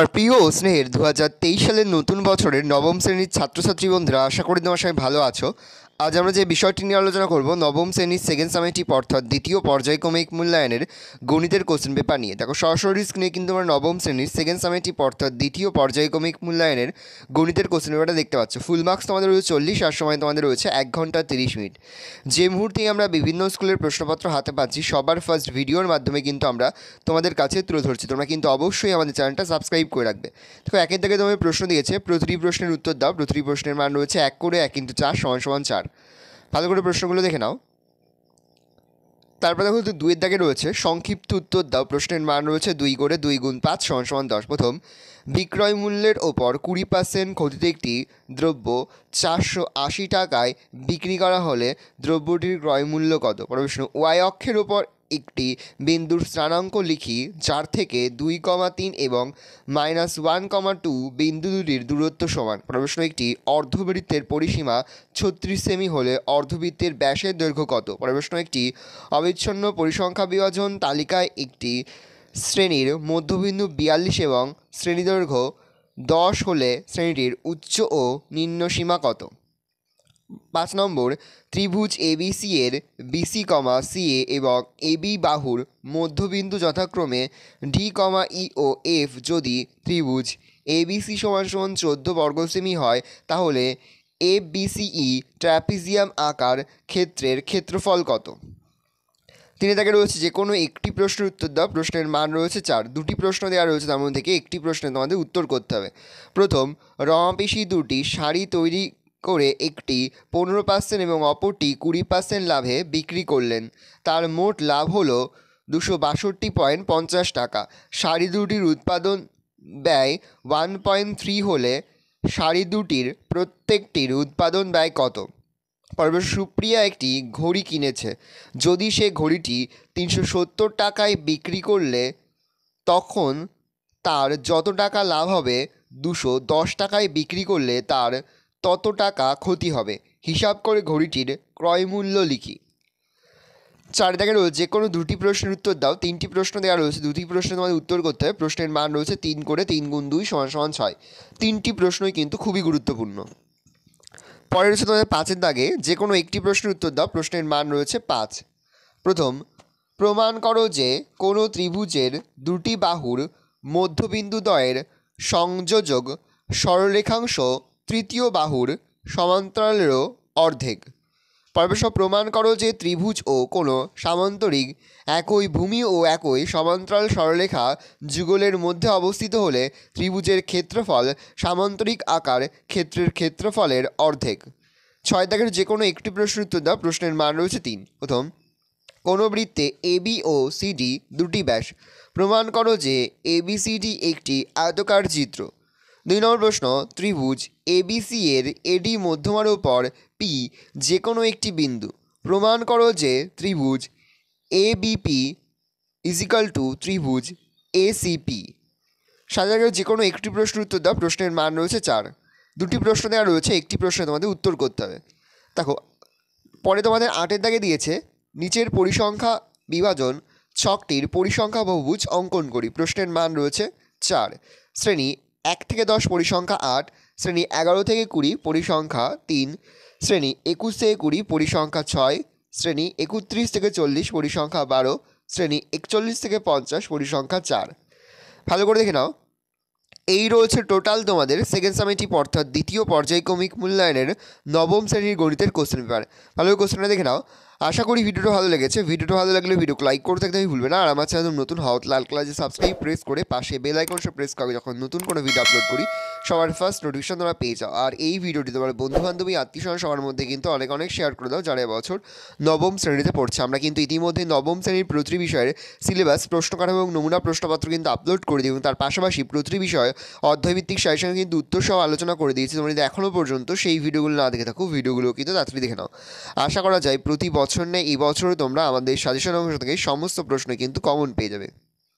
আমার প্রিয় ও স্নেহের দু সালের নতুন বছরের নবম শ্রেণীর ছাত্রছাত্রী বন্ধুরা আশা করি তোমার সবাই ভালো আছো আজ আমরা যে বিষয়টি নিয়ে আলোচনা করব নবম শ্রেণীর সেকেন্ড সামেটিভ অর্থাৎ দ্বিতীয় পর্যায়ক্রমিক মূল্যায়নের গণিতের কোশ্চেন পেপার নিয়ে দেখো সরাসরি স্ক্রিনে কিন্তু আমরা নবম শ্রেণীর সেকেন্ড সামেটিভ অর্থাৎ দ্বিতীয় পর্যায়ক্রমিক মূল্যায়নের গণিতের কোশ্চেন পেপারটা দেখতে পাচ্ছ ফুল মার্কস তোমাদের রয়েছে চল্লিশ আর সময় তোমাদের রয়েছে এক ঘন্টা তিরিশ মিনিট যে মুহূর্তেই আমরা বিভিন্ন স্কুলের প্রশ্নপত্র হাতে পাচ্ছি সবার ফার্স্ট ভিডিওর মাধ্যমে কিন্তু আমরা তোমাদের কাছে তুলে ধরছি তোমরা কিন্তু অবশ্যই আমাদের চ্যানেলটা সাবস্ক্রাইব করে রাখবে দেখো একের থেকে তোমার প্রশ্ন দিয়েছে প্রতিটি প্রশ্নের উত্তর দাও প্রতিটি প্রশ্নের মান রয়েছে এক করে এক কিন্তু চার সমান সমান চার ভালো করে প্রশ্নগুলো দেখে নাও তারপর দেখো দুইয়ের দাগে রয়েছে সংক্ষিপ্ত উত্তর দাও প্রশ্নের মান রয়েছে দুই করে দুই গুণ পাঁচ সমান সমান দশ প্রথম বিক্রয় মূল্যের ওপর কুড়ি পার্সেন্ট ক্ষতিতে একটি দ্রব্য চারশো আশি টাকায় বিক্রি করা হলে দ্রব্যটির ক্রয় মূল্য কত পরে প্রশ্ন ওয়াই অক্ষের ওপর একটি বিন্দুর স্থানাঙ্ক লিখি যার থেকে দুই কমা তিন এবং মাইনাস ওয়ান কমা টু বিন্দু দুটির দূরত্ব সমান প্রশ্ন একটি অর্ধবৃত্তের পরিসীমা ছত্রিশ সেমি হলে অর্ধবৃত্তের ব্যাসের দৈর্ঘ্য কত প্রশ্ন একটি অবিচ্ছন্ন পরিসংখ্যা বিভাজন তালিকায় একটি শ্রেণীর মধ্যবিন্দু বিয়াল্লিশ এবং শ্রেণীদৈর্ঘ্য দশ হলে শ্রেণীটির উচ্চ ও নিম্ন সীমা কত পাঁচ নম্বর ত্রিভুজ এ বি সি এর বিসি কমা এ এবং এবি বাহুর মধ্যবিন্দু যথাক্রমে ডি কমা ই ও এফ যদি ত্রিভুজ এবিসি সমান সমান চোদ্দো বর্গসেমি হয় তাহলে A B C E trapezium আকার ক্ষেত্রের ক্ষেত্রফল কত তিনি তাকে রয়েছে যে কোনো একটি প্রশ্নের উত্তর দেওয়া প্রশ্নের মান রয়েছে চার দুটি প্রশ্ন দেওয়া রয়েছে তার মধ্যে থেকে একটি প্রশ্নে তোমাদের উত্তর করতে হবে প্রথম রমাপেশি দুটি শাড়ি তৈরি করে একটি পনেরো পার্সেন্ট এবং অপরটি কুড়ি পার্সেন্ট লাভে বিক্রি করলেন তার মোট লাভ হলো দুশো বাষট্টি পয়েন্ট পঞ্চাশ টাকা শাড়ি দুটির উৎপাদন ব্যয় ওয়ান পয়েন্ট থ্রি হলে শাড়ি দুটির প্রত্যেকটির উৎপাদন ব্যয় কত পরবে সুপ্রিয়া একটি ঘড়ি কিনেছে যদি সে ঘড়িটি তিনশো সত্তর টাকায় বিক্রি করলে তখন তার যত টাকা লাভ হবে দুশো দশ টাকায় বিক্রি করলে তার তত টাকা ক্ষতি হবে হিসাব করে ঘড়িটির ক্রয়মূল্য লিখি চার দেখা রয়েছে যে কোনো দুটি প্রশ্নের উত্তর দাও তিনটি প্রশ্ন দেওয়া রয়েছে দুটি প্রশ্নের তোমাদের উত্তর করতে হবে প্রশ্নের মান রয়েছে তিন করে তিন গুণ দুই সমান সমান ছয় তিনটি প্রশ্নই কিন্তু খুবই গুরুত্বপূর্ণ পরে রয়েছে তোমাদের পাঁচের দাগে যে কোনো একটি প্রশ্নের উত্তর দাও প্রশ্নের মান রয়েছে পাঁচ প্রথম প্রমাণ করো যে কোনো ত্রিভুজের দুটি বাহুর মধ্যবিন্দুদ্বয়ের সংযোজক সরলেখাংশ তৃতীয় বাহুর সমান্তরালেরও অর্ধেক পরবেশ প্রমাণ করো যে ত্রিভুজ ও কোনো সামান্তরিক একই ভূমি ও একই সমান্তরাল সরলেখা যুগলের মধ্যে অবস্থিত হলে ত্রিভুজের ক্ষেত্রফল সামান্তরিক আকার ক্ষেত্রের ক্ষেত্রফলের অর্ধেক ছয় দাগের যে কোনো একটি প্রশ্নের উত্তর দেওয়া প্রশ্নের মান রয়েছে তিন প্রথম কোনো বৃত্তে এবি ও সিডি দুটি ব্যাস প্রমাণ করো যে এবিসিডি একটি আয়তকার চিত্র দুই নম্বর প্রশ্ন ত্রিভুজ এবিসি এর এডি মধ্যমার ওপর পি যে কোনো একটি বিন্দু প্রমাণ করো যে ত্রিভুজ এবিপি ইজিক্যাল টু ত্রিভুজ এসিপি সাজাগে যে কোনো একটি প্রশ্নের উত্তর দেওয়া প্রশ্নের মান রয়েছে চার দুটি প্রশ্ন দেওয়া রয়েছে একটি প্রশ্নে তোমাদের উত্তর করতে হবে দেখো পরে তোমাদের আটের দাগে দিয়েছে নিচের পরিসংখ্যা বিভাজন ছকটির পরিসংখ্যা বহুভুজ অঙ্কন করি প্রশ্নের মান রয়েছে চার শ্রেণী এক থেকে দশ পরিসংখ্যা আট শ্রেণী এগারো থেকে কুড়ি পরিসংখ্যা তিন শ্রেণী একুশ থেকে কুড়ি পরিসংখ্যা ছয় শ্রেণী একত্রিশ থেকে চল্লিশ পরিসংখ্যা বারো শ্রেণী একচল্লিশ থেকে পঞ্চাশ পরিসংখ্যা চার ভালো করে দেখে নাও এই রয়েছে টোটাল তোমাদের সেকেন্ড সামেটিভ অর্থাৎ দ্বিতীয় পর্যায়ক্রমিক মূল্যায়নের নবম শ্রেণীর গণিতের কোশ্চেন পেপার ভালো কোশ্চেনটা দেখে নাও আশা করি ভিডিওটা ভালো লেগেছে ভিডিওটা ভালো লাগলে ভিডিও লাইক করতে একদমই ভুলবে না আর আমার চ্যানেল নতুন হাউত লাল ক্লাসে সাবস্ক্রাইব প্রেস করে পাশে বেল আইকন সব প্রেস করে যখন নতুন কোনো ভিডিও আপলোড করি সবার ফার্স্ট নোটিফিকেশন তোমরা পেয়ে যাও আর এই ভিডিওটি তোমার বন্ধুবান্ধবী আত্মীয় স্বজন সবার মধ্যে কিন্তু অনেক অনেক শেয়ার করে দাও যারা বছর নবম শ্রেণীতে পড়ছে আমরা কিন্তু ইতিমধ্যে নবম শ্রেণীর প্রতিটি বিষয়ের সিলেবাস প্রশ্ন এবং নমুনা প্রশ্নপত্র কিন্তু আপলোড করে দিই এবং তার পাশাপাশি প্রতিটি বিষয়ে অধ্যয়ভিত্তিক সঙ্গে কিন্তু উত্তর সহ আলোচনা করে দিয়েছি তোমরা যদি এখনও পর্যন্ত সেই ভিডিওগুলো না দেখে থাকো ভিডিওগুলো কিন্তু তাড়াতাড়ি দেখে নাও আশা করা যায় প্রতি বছর বছর নেই এই বছরও তোমরা আমাদের সাজেশন অংশ থেকে সমস্ত প্রশ্ন কিন্তু কমন পেয়ে যাবে